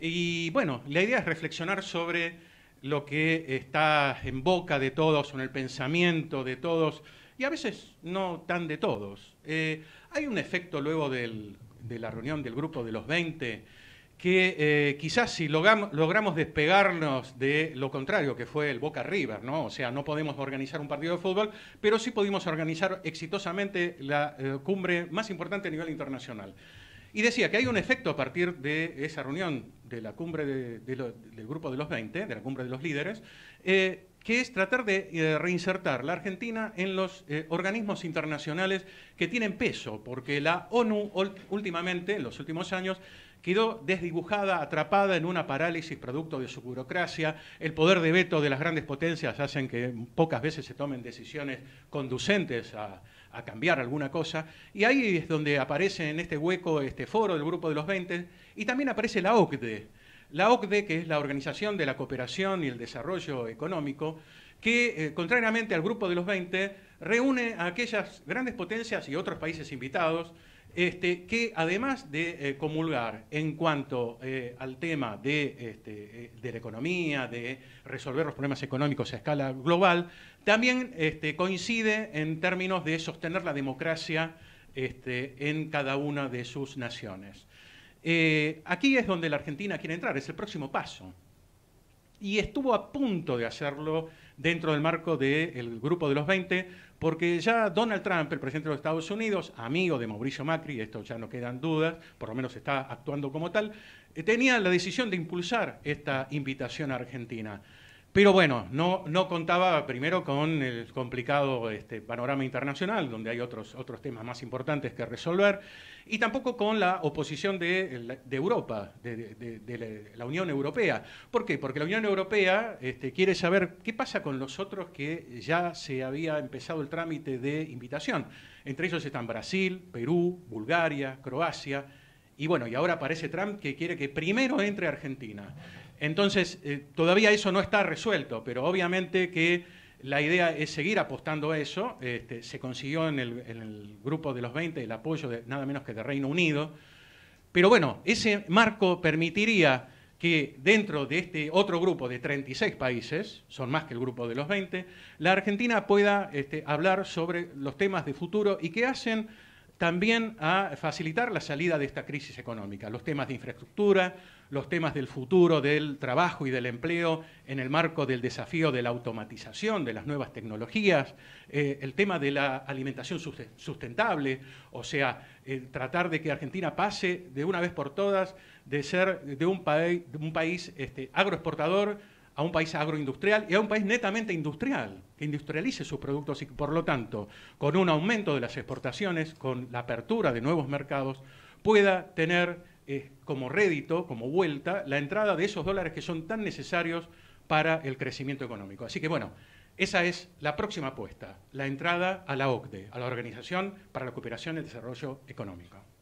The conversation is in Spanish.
Y bueno, la idea es reflexionar sobre lo que está en boca de todos, en el pensamiento de todos, y a veces no tan de todos. Eh, hay un efecto luego de la reunión del grupo de los 20 que eh, quizás si logramos despegarnos de lo contrario, que fue el Boca River, ¿no? O sea, no podemos organizar un partido de fútbol, pero sí pudimos organizar exitosamente la eh, cumbre más importante a nivel internacional. Y decía que hay un efecto a partir de esa reunión de la cumbre del grupo de los 20, de la cumbre de los líderes, eh, que es tratar de eh, reinsertar la Argentina en los eh, organismos internacionales que tienen peso, porque la ONU últimamente, en los últimos años, quedó desdibujada, atrapada en una parálisis producto de su burocracia. El poder de veto de las grandes potencias hacen que pocas veces se tomen decisiones conducentes a, cambiar alguna cosa. Y ahí es donde aparece en este hueco este foro del Grupo de los 20 y también aparece la OCDE la OCDE, que es la Organización de la Cooperación y el Desarrollo Económico, que, eh, contrariamente al Grupo de los 20, reúne a aquellas grandes potencias y otros países invitados este, que, además de eh, comulgar en cuanto eh, al tema este, de, la economía, de resolver los problemas económicos a escala global, también este, coincide en términos de sostener la democracia en cada una de sus naciones. Eh, aquí es donde la Argentina quiere entrar, es el próximo paso. Y estuvo a punto de hacerlo dentro del marco del Grupo de los 20, porque ya Donald Trump, el presidente de los Estados Unidos, amigo de Mauricio Macri, esto ya no quedan dudas, por lo menos está actuando como tal, eh, tenía la decisión de impulsar esta invitación a Argentina. Pero bueno, no, contaba primero con el complicado este, panorama internacional, donde hay otros, otros temas más importantes que resolver, y tampoco con la oposición de, Europa, de, la Unión Europea. ¿Por qué? Porque la Unión Europea este, quiere saber qué pasa con los otros que ya se había empezado el trámite de invitación. Entre ellos están Brasil, Perú, Bulgaria, Croacia, y bueno, y ahora parece Trump que quiere que primero entre Argentina. Entonces, eh, todavía eso no está resuelto, pero obviamente que la idea es seguir apostando a eso. Este, se consiguió en el, grupo de los 20 el apoyo de, nada menos que de Reino Unido. Pero bueno, ese marco permitiría que dentro de este otro grupo de 36 países, son más que el grupo de los 20, la Argentina pueda este, hablar sobre los temas de futuro y que hacen también a facilitar la salida de esta crisis económica, los temas de infraestructura, los temas del futuro del trabajo y del empleo en el marco del desafío de la automatización, de las nuevas tecnologías, eh, el tema de la alimentación sustentable, o sea, tratar de que Argentina pase de una vez por todas de ser un, país, un este, país agroexportador a un país agroindustrial y a un país netamente industrial, que industrialice sus productos y por lo tanto, con un aumento de las exportaciones, con la apertura de nuevos mercados, pueda tener eh, como rédito, como vuelta, la entrada de esos dólares que son tan necesarios para el crecimiento económico. Así que bueno, esa es la próxima apuesta, la entrada a la OCDE, a la Organización para la Cooperación y el Desarrollo Económico.